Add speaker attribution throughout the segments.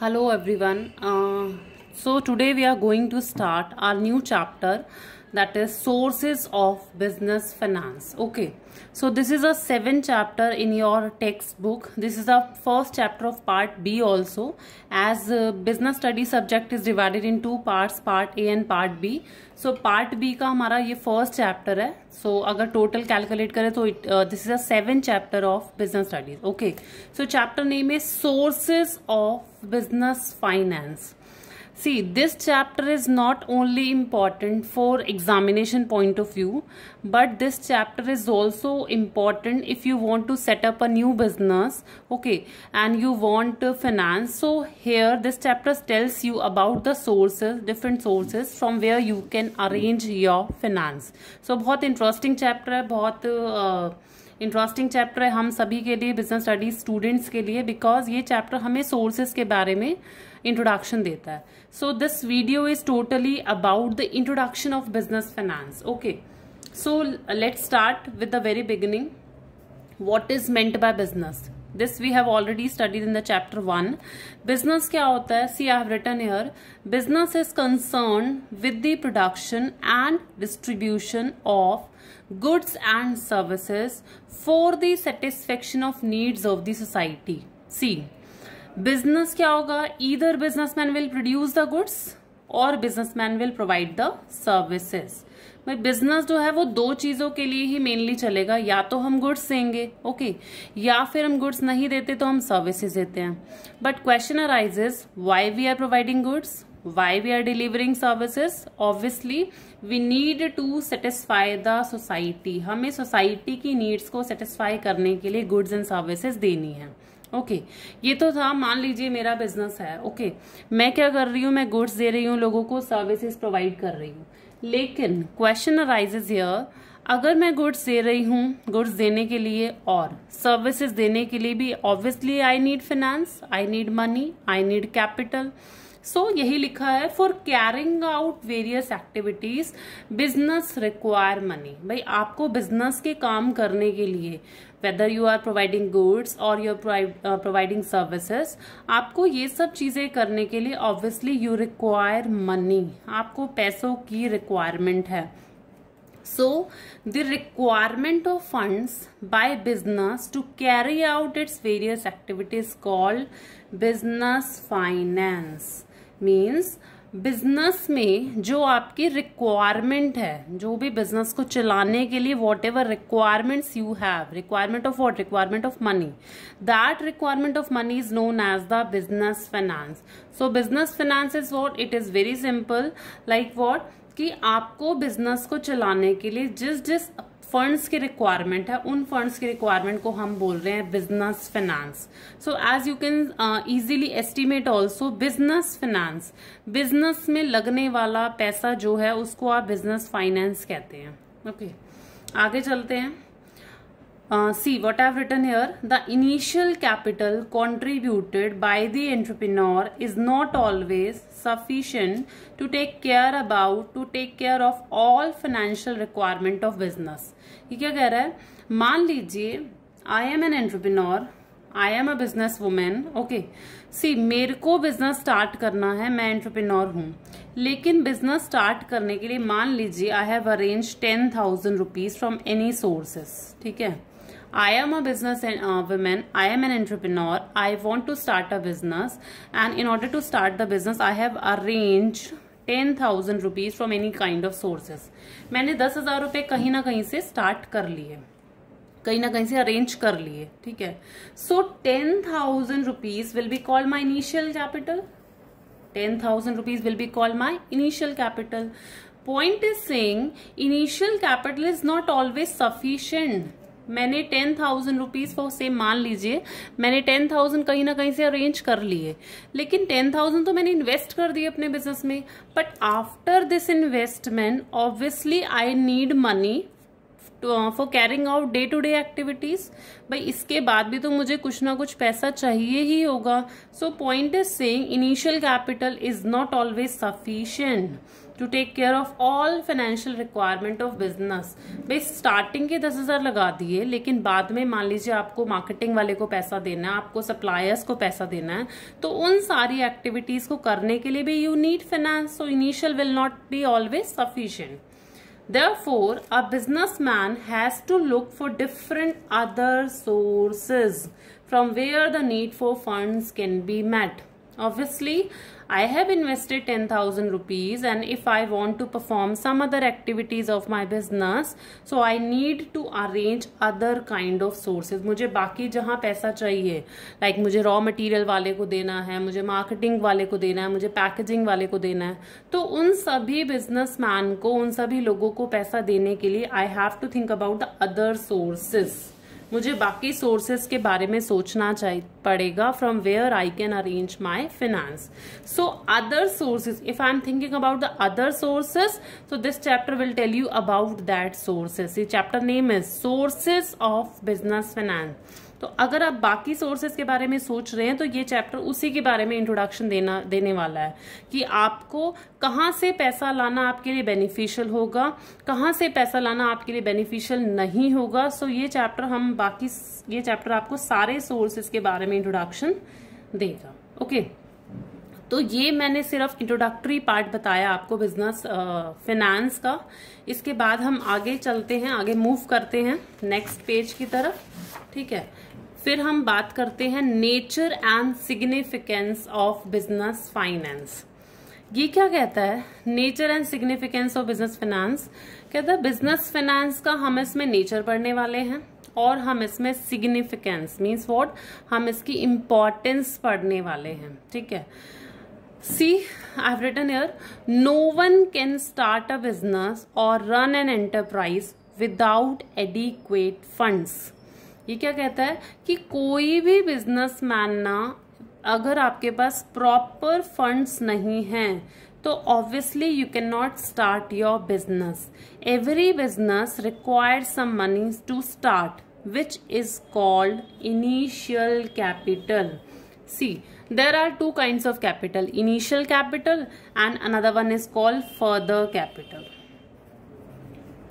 Speaker 1: hello everyone uh, So today we are going to start our new chapter that is sources of business finance. Okay, so this is a seven chapter in your textbook. This is the first chapter of part B also as uh, business study subject is divided in two parts part A and part B. So part B का हमारा ये first chapter है. So अगर total calculate करें तो it, uh, this is a seven chapter of business studies. Okay, so chapter name is sources of business finance. See, this chapter is not only important for examination point of view, but this chapter is also important if you want to set up a new business, okay, and you want to uh, finance. So here this chapter tells you about the sources, different sources from where you can arrange your finance. So बहुत interesting chapter है, uh, interesting chapter है हम सभी के लिए business studies students के लिए because ये चैप्टर हमें सोर्सेज के बारे में इंट्रोडक्शन देता है so this video is totally about the introduction of business finance okay so let start with the very beginning what is meant by business this we have already studied in the chapter one business क्या होता है see I have written here business is concern with the production and distribution of goods and services for the satisfaction of needs of the society see business क्या होगा either businessman will produce the goods और businessman will provide the services भाई business जो है वो दो चीज़ों के लिए ही मेनली चलेगा या तो हम गुड्स देंगे ओके okay? या फिर हम गुड्स नहीं देते तो हम सर्विसेज देते हैं but question arises why we are providing goods why we are delivering services obviously we need to satisfy the society हमें society की needs को satisfy करने के लिए goods and services देनी है ओके okay. ये तो था मान लीजिए मेरा बिजनेस है ओके okay. मैं क्या कर रही हूँ मैं गुड्स दे रही हूँ लोगों को सर्विसेज प्रोवाइड कर रही हूँ लेकिन क्वेश्चन अराइजेज हियर अगर मैं गुड्स दे रही हूँ गुड्स देने के लिए और सर्विसेज देने के लिए भी obviously I need finance I need money I need capital so so, यही लिखा है for carrying out various activities business require money भाई आपको बिजनेस के काम करने के लिए whether you are providing goods और यू आर प्रोवाइडिंग सर्विसेस आपको ये सब चीज़ें करने के लिए ऑब्वियसली यू रिक्वायर मनी आपको पैसों की रिक्वायरमेंट है so the requirement of funds by business to carry out its various activities called business finance means business में जो आपकी रिक्वायरमेंट है जो भी बिजनेस को चलाने के लिए whatever requirements you have requirement of what requirement of money that requirement of money is known as the business finance so business finance is what it is very simple like what कि आपको business को चलाने के लिए जिस जिस funds के requirement है उन फंड्स के रिक्वायरमेंट को हम बोल रहे हैं business finance so as you can easily estimate also business finance business में लगने वाला पैसा जो है उसको आप बिजनेस फाइनेंस कहते हैं ओके okay. आगे चलते हैं Uh, see what I have written here the initial capital contributed by the entrepreneur is not always sufficient to take care about to take care of all financial requirement of business ये क्या कह रहा है मान लीजिए I am an entrepreneur I am a business woman okay see मेरे को business start करना है मैं एंट्रप्रिनोर हूँ लेकिन बिजनेस स्टार्ट करने के लिए मान लीजिए I have arrange ten thousand rupees from any sources ठीक है I am a business uh, woman. I am an entrepreneur. I want to start a business. And in order to start the business, I have arranged 10,000 rupees from any kind of sources. I have 10,000 rupees start कहीं ना कहीं से arrange कर लिए ठीक है so ten thousand rupees will be called initial capital. Capital ten thousand rupees will be called my initial capital point is saying initial capital is not मैंने ten thousand rupees for say मान लीजिए मैंने ten thousand कहीं ना कहीं से arrange कर लिए लेकिन टेन थाउजेंड तो मैंने इन्वेस्ट कर दिए अपने बिजनेस में but after this investment obviously I need money for carrying out day to day activities भाई इसके बाद भी तो मुझे कुछ ना कुछ पैसा चाहिए ही होगा so point is say initial capital is not always sufficient to take care of all financial requirement of business भाई स्टार्टिंग के दस हज़ार लगा दिए लेकिन बाद में मान लीजिए आपको मार्केटिंग वाले को पैसा देना है आपको सप्लायर्स को पैसा देना है तो उन सारी एक्टिविटीज़ को करने के लिए भी you need finance so initial will not be always sufficient therefore a businessman has to look for different other sources from where the need for funds can be met obviously I have invested 10,000 rupees and if I want to perform some other activities of my business so I need to arrange other kind of sources mujhe baki jahan paisa chahiye like mujhe raw material wale ko dena hai mujhe marketing wale ko dena hai mujhe packaging wale ko dena hai to un sabhi businessman ko un sabhi logo ko paisa dene ke liye I have to think about the other sources मुझे बाकी sources के बारे में सोचना चाहिए पड़ेगा from where I can arrange my finance so other sources if I am thinking about the other sources so this chapter will tell you about that sources ये chapter name is sources of business finance तो अगर आप बाकी sources के बारे में सोच रहे हैं तो ये चैप्टर उसी के बारे में इंट्रोडक्शन देना देने वाला है कि आपको कहाँ से पैसा लाना आपके लिए बेनिफिशियल होगा कहाँ से पैसा लाना आपके लिए बेनिफिशियल नहीं होगा सो ये चैप्टर हम बाकी ये चैप्टर आपको सारे सोर्सेज के बारे में इंट्रोडक्शन देगा ओके तो ये मैंने सिर्फ इंट्रोडक्टरी पार्ट बताया आपको बिजनेस फिनेंस का इसके बाद हम आगे चलते हैं आगे मूव करते हैं नेक्स्ट पेज की तरफ ठीक है फिर हम बात करते हैं nature and significance of business finance ये क्या कहता है nature and significance of business finance कहता है बिजनेस फाइनेंस का हम इसमें नेचर पढ़ने वाले हैं और हम इसमें सिग्निफिकेंस मींस व्हाट हम इसकी इम्पॉर्टेंस पढ़ने वाले हैं ठीक है see I have written here no one can start a business और run an enterprise without adequate funds ये क्या कहता है कि कोई भी बिजनेसमैन ना अगर आपके पास प्रॉपर फंड्स नहीं हैं तो obviously you can not start your business every business require some money to start which is called initial capital see there are two kind of capital initial capital and another one is called further capital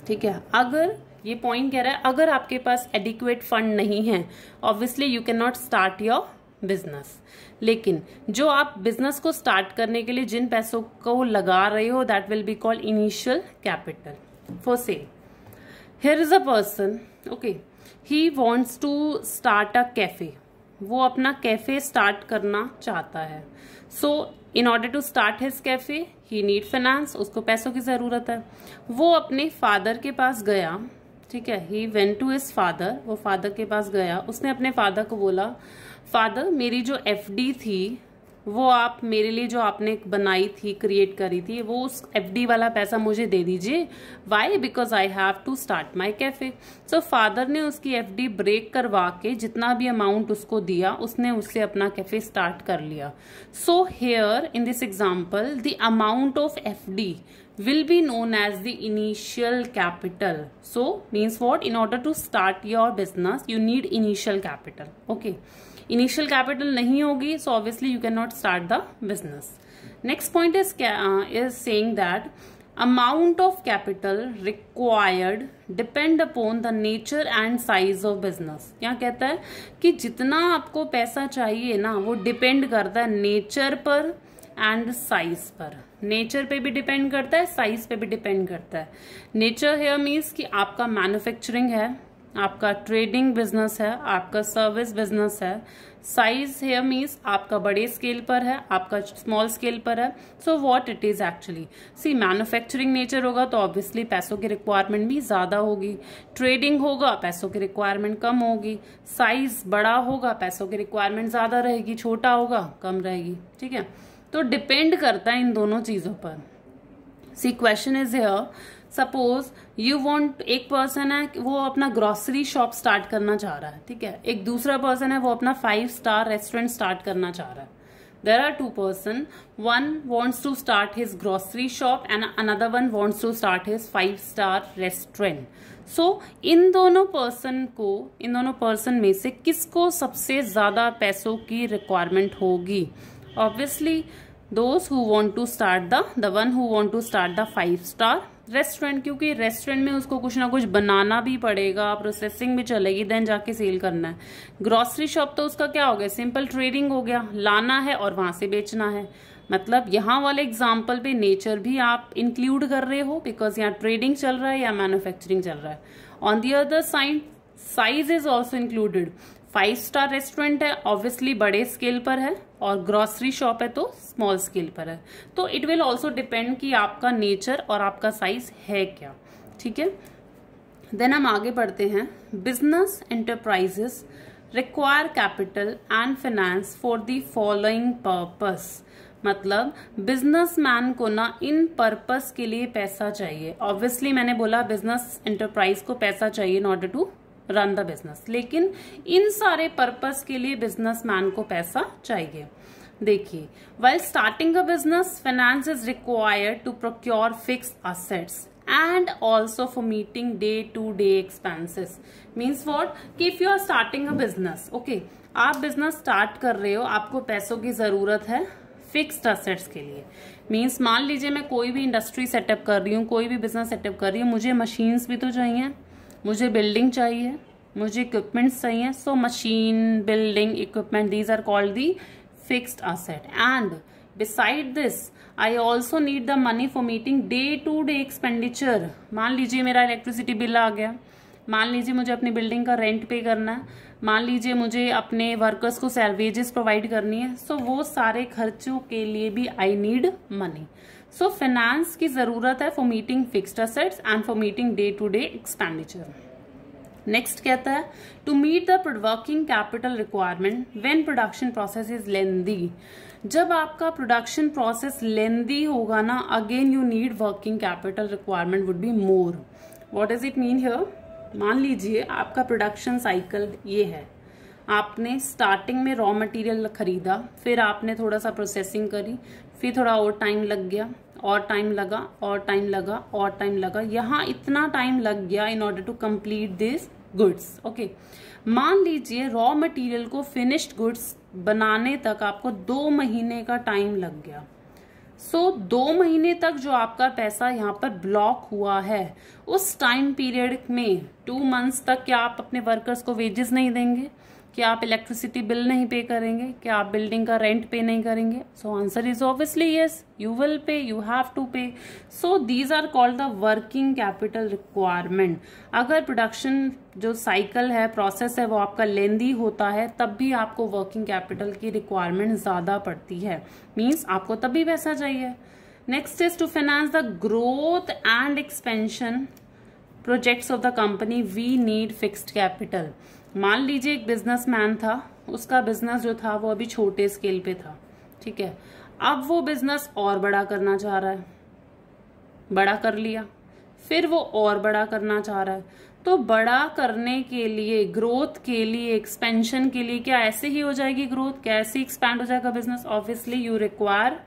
Speaker 1: ठीक है अगर ये point कह रहा है अगर आपके पास adequate fund नहीं है obviously you can not start your business लेकिन जो आप बिजनेस को स्टार्ट करने के लिए जिन पैसों को लगा रहे हो that will be called initial capital for sale here is a person okay he wants to start a cafe वो अपना कैफे स्टार्ट करना चाहता है so in order to start his cafe he need finance उसको पैसों की ज़रूरत है वो अपने फादर के पास गया ठीक है he went to his father वो फादर के पास गया उसने अपने फादर को बोला फादर मेरी जो एफ थी वो आप मेरे लिए जो आपने बनाई थी क्रिएट करी थी वो उस एफ वाला पैसा मुझे दे दीजिए why because I have to start my cafe so father ने उसकी एफ ब्रेक करवा के जितना भी अमाउंट उसको दिया उसने उससे अपना कैफे स्टार्ट कर लिया so here in this example the amount of F will be known as the initial capital so means what in order to start your business you need initial capital okay initial capital nahi hogi so obviously you cannot start the business next point is uh, is saying that amount of capital required depend upon the nature and size of business क्या kehta hai ki jitna aapko paisa chahiye na wo depend karta hai nature par and size पर nature पे भी depend करता है size पे भी depend करता है नेचर हेयर मीन्स कि आपका मैन्युफैक्चरिंग है आपका ट्रेडिंग बिजनेस है आपका सर्विस बिजनेस है साइज हेयर मीन्स आपका बड़े स्केल पर है आपका स्मॉल स्केल पर है so what it is actually see manufacturing nature होगा तो ऑब्वियसली पैसों की रिक्वायरमेंट भी ज़्यादा होगी ट्रेडिंग होगा पैसों की रिक्वायरमेंट कम होगी साइज बड़ा होगा पैसों की रिक्वायरमेंट ज़्यादा रहेगी छोटा होगा कम रहेगी ठीक है तो डिपेंड करता है इन दोनों चीज़ों पर see question is here suppose you want एक पर्सन है वो अपना ग्रॉसरी शॉप स्टार्ट करना चाह रहा है ठीक है एक दूसरा पर्सन है वो अपना फाइव स्टार रेस्टोरेंट स्टार्ट करना चाह रहा है there are two person one wants to start his grocery shop and another one wants to start his five star restaurant so इन दोनों person को इन दोनों person में से किसको सबसे ज़्यादा पैसों की requirement होगी obviously those who want to start the the one who want to start the five star restaurant क्योंकि रेस्टोरेंट में उसको कुछ ना कुछ बनाना भी पड़ेगा प्रोसेसिंग भी चलेगी देन जाके सेल करना है ग्रॉसरी शॉप तो उसका क्या हो गया सिंपल ट्रेडिंग हो गया लाना है और वहां से बेचना है मतलब यहाँ वाले एग्जाम्पल पे नेचर भी आप इंक्लूड कर रहे हो बिकॉज यहाँ ट्रेडिंग चल रहा है या मैन्युफैक्चरिंग चल रहा है on the other side size is also included five star restaurant है ऑब्वियसली बड़े स्केल पर है और ग्रॉसरी शॉप है तो स्मॉल स्केल पर है तो इट विल ऑल्सो डिपेंड कि आपका नेचर और आपका साइज है क्या ठीक है देन हम आगे बढ़ते हैं business enterprises require capital and finance for the following purpose मतलब बिजनेसमैन को ना इन पर्पस के लिए पैसा चाहिए ऑब्वियसली मैंने बोला बिजनेस एंटरप्राइज को पैसा चाहिए in order to run the business लेकिन इन सारे पर्पस के लिए बिजनेसमैन को पैसा चाहिए देखिए well starting a business finance is required to procure fix assets and also for meeting day to day expenses means what कि if you are starting a business okay आप बिजनेस स्टार्ट कर रहे हो आपको पैसों की जरूरत है फिक्स्ड असेट्स के लिए मीन्स मान लीजिए मैं कोई भी इंडस्ट्री सेटअप कर रही हूँ कोई भी बिजनेस सेटअप कर रही हूँ मुझे मशीन्स भी तो चाहिए मुझे बिल्डिंग चाहिए मुझे इक्विपमेंट्स चाहिए so machine building equipment these are called the fixed asset and beside this I also need the money for meeting day to day expenditure मान लीजिए मेरा इलेक्ट्रिसिटी बिल आ गया मान लीजिए मुझे अपनी बिल्डिंग का रेंट पे करना है मान लीजिए मुझे अपने वर्कर्स को वेजेस प्रोवाइड करनी है सो so, वो सारे खर्चों के लिए भी I need money so finance की ज़रूरत है for meeting fixed assets and for meeting day to day expenditure next कहता है to meet the working capital requirement when production process is lengthy जब आपका प्रोडक्शन प्रोसेस लेंदी होगा ना again you need working capital requirement would be more what does it mean here मान लीजिए आपका production cycle ये है आपने स्टार्टिंग में रॉ मटेरियल खरीदा फिर आपने थोड़ा सा प्रोसेसिंग करी फिर थोड़ा और टाइम लग गया और टाइम लगा और टाइम लगा और टाइम लगा यहाँ इतना टाइम लग गया in order to complete this goods okay मान लीजिए रॉ मटेरियल को फिनिश्ड गुड्स बनाने तक आपको दो महीने का टाइम लग गया सो so, दो महीने तक जो आपका पैसा यहाँ पर ब्लॉक हुआ है उस टाइम पीरियड में टू मंथ्स तक क्या आप अपने वर्कर्स को वेजेस नहीं देंगे क्या आप इलेक्ट्रिसिटी बिल नहीं पे करेंगे क्या आप बिल्डिंग का रेंट पे नहीं करेंगे so answer is obviously yes you will pay you have to pay so these are called the working capital requirement अगर प्रोडक्शन जो साइकिल है प्रोसेस है वो आपका लेंदी होता है तब भी आपको वर्किंग कैपिटल की रिक्वायरमेंट ज़्यादा पड़ती है मीन्स आपको तब भी पैसा चाहिए next is to finance the growth and expansion projects of the company we need fixed capital मान लीजिए एक बिजनेसमैन था उसका बिजनेस जो था वो अभी छोटे स्केल पे था ठीक है अब वो बिजनेस और बड़ा करना चाह रहा है बड़ा कर लिया फिर वो और बड़ा करना चाह रहा है तो बड़ा करने के लिए ग्रोथ के लिए एक्सपेंशन के लिए क्या ऐसे ही हो जाएगी ग्रोथ कैसे एक्सपैंड हो जाएगा business obviously you require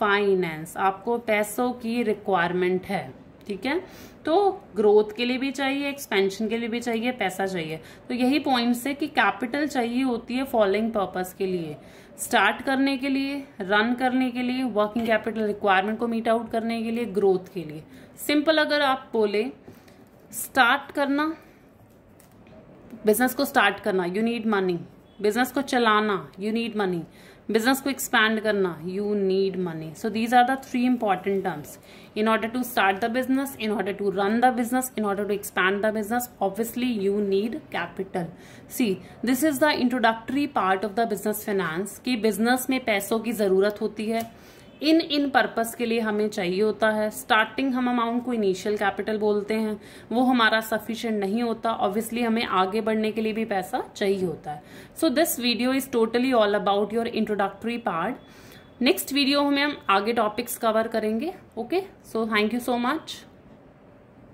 Speaker 1: finance आपको पैसों की रिक्वायरमेंट है ठीक है तो ग्रोथ के लिए भी चाहिए एक्सपेंशन के लिए भी चाहिए पैसा चाहिए तो यही पॉइंट्स है कि कैपिटल चाहिए होती है फॉलोइंग पर्पस के लिए स्टार्ट करने के लिए रन करने के लिए वर्किंग कैपिटल रिक्वायरमेंट को मीट आउट करने के लिए ग्रोथ के लिए सिंपल अगर आप बोले स्टार्ट करना बिजनेस को स्टार्ट करना यू नीड मनी बिजनेस को चलाना यू नीड मनी बिजनेस को एक्सपैंड करना you need money so these are the three important terms in order to start the business in order to run the business in order to expand the business obviously you need capital see this is the introductory part of the business finance कि business में पैसों की जरूरत होती है इन इन purpose के लिए हमें चाहिए होता है स्टार्टिंग हम अमाउंट को इनिशियल कैपिटल बोलते हैं वो हमारा सफिशियंट नहीं होता ऑब्वियसली हमें आगे बढ़ने के लिए भी पैसा चाहिए होता है so this video is totally all about your introductory part next video में हम आगे टॉपिक्स कवर करेंगे okay so thank you so much